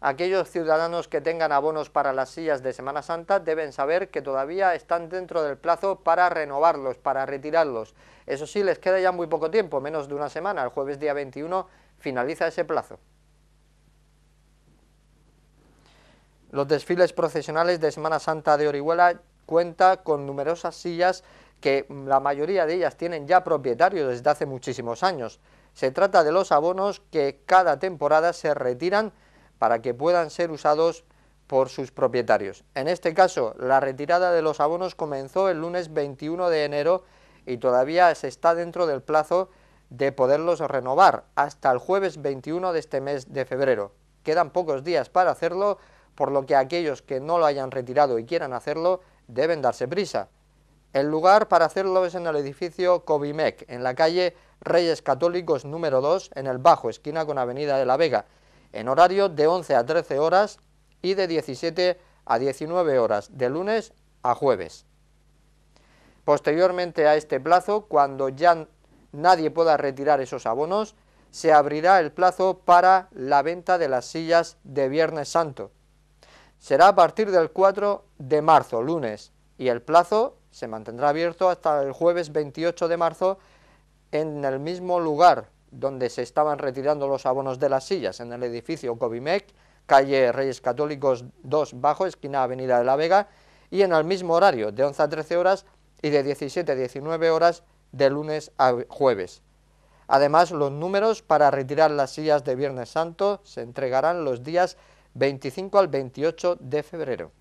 Aquellos ciudadanos que tengan abonos para las sillas de Semana Santa deben saber que todavía están dentro del plazo para renovarlos, para retirarlos. Eso sí, les queda ya muy poco tiempo, menos de una semana. El jueves día 21 finaliza ese plazo. Los desfiles procesionales de Semana Santa de Orihuela cuenta con numerosas sillas que la mayoría de ellas tienen ya propietarios desde hace muchísimos años. Se trata de los abonos que cada temporada se retiran para que puedan ser usados por sus propietarios. En este caso, la retirada de los abonos comenzó el lunes 21 de enero y todavía se está dentro del plazo de poderlos renovar hasta el jueves 21 de este mes de febrero. Quedan pocos días para hacerlo, por lo que aquellos que no lo hayan retirado y quieran hacerlo deben darse prisa. El lugar para hacerlo es en el edificio Covimec, en la calle Reyes Católicos número 2, en el Bajo, esquina con Avenida de la Vega en horario de 11 a 13 horas y de 17 a 19 horas, de lunes a jueves. Posteriormente a este plazo, cuando ya nadie pueda retirar esos abonos, se abrirá el plazo para la venta de las sillas de Viernes Santo. Será a partir del 4 de marzo, lunes, y el plazo se mantendrá abierto hasta el jueves 28 de marzo en el mismo lugar, donde se estaban retirando los abonos de las sillas, en el edificio Covimec, calle Reyes Católicos 2 Bajo, esquina Avenida de la Vega, y en el mismo horario, de 11 a 13 horas y de 17 a 19 horas de lunes a jueves. Además, los números para retirar las sillas de Viernes Santo se entregarán los días 25 al 28 de febrero.